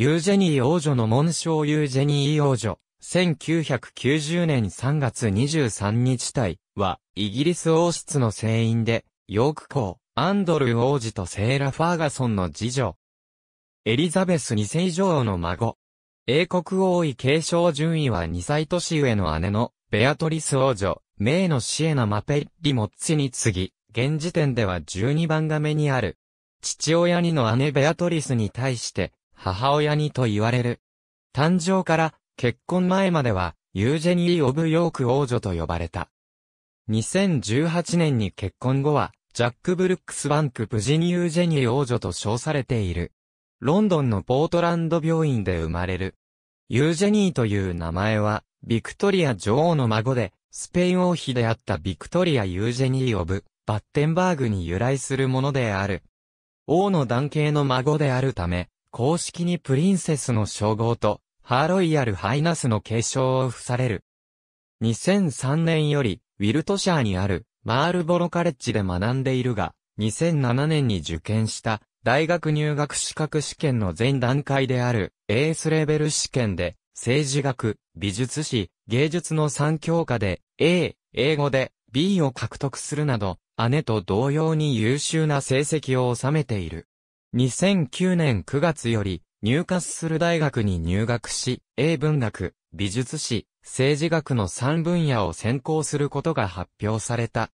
ユージェニー王女の紋章ユージェニー王女、1990年3月23日体は、イギリス王室の船員で、ヨーク公、アンドルー王子とセーラ・ファーガソンの次女。エリザベス2世女王の孫。英国王位継承順位は2歳年上の姉の、ベアトリス王女、メイのシエナ・マペッリ・モッツィに次ぎ、現時点では12番目にある。父親にの姉ベアトリスに対して、母親にと言われる。誕生から結婚前までは、ユージェニー・オブ・ヨーク王女と呼ばれた。2018年に結婚後は、ジャック・ブルックス・バンク・プジニ・ユージェニー王女と称されている。ロンドンのポートランド病院で生まれる。ユージェニーという名前は、ビクトリア女王の孫で、スペイン王妃であったビクトリア・ユージェニー・オブ・バッテンバーグに由来するものである。王の男系の孫であるため、公式にプリンセスの称号と、ハーロイヤルハイナスの継承を付される。2003年より、ウィルトシャーにある、マールボロカレッジで学んでいるが、2007年に受験した、大学入学資格試験の前段階である、エースレベル試験で、政治学、美術史、芸術の3教科で、A、英語で、B を獲得するなど、姉と同様に優秀な成績を収めている。2009年9月より、入滑する大学に入学し、英文学、美術史、政治学の3分野を専攻することが発表された。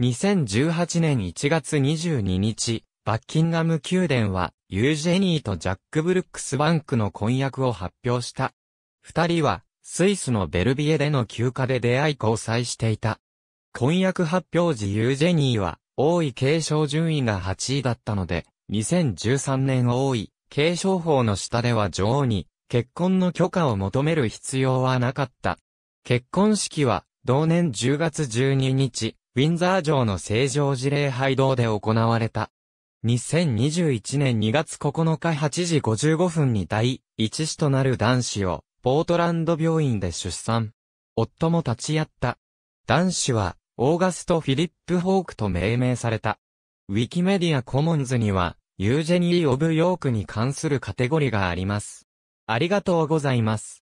2018年1月22日、バッキンガム宮殿は、ユージェニーとジャック・ブルックスバンクの婚約を発表した。二人は、スイスのベルビエでの休暇で出会い交際していた。婚約発表時ユージェニーは、王位継承順位が8位だったので、2013年王位、継承法の下では女王に、結婚の許可を求める必要はなかった。結婚式は、同年10月12日、ウィンザー城の正常事例拝道で行われた。2021年2月9日8時55分に第一子となる男子を、ポートランド病院で出産。夫も立ち会った。男子は、オーガスト・フィリップ・ホークと命名された。ウィキメディアコモンズには、ユージェニー・オブ・ヨークに関するカテゴリがあります。ありがとうございます。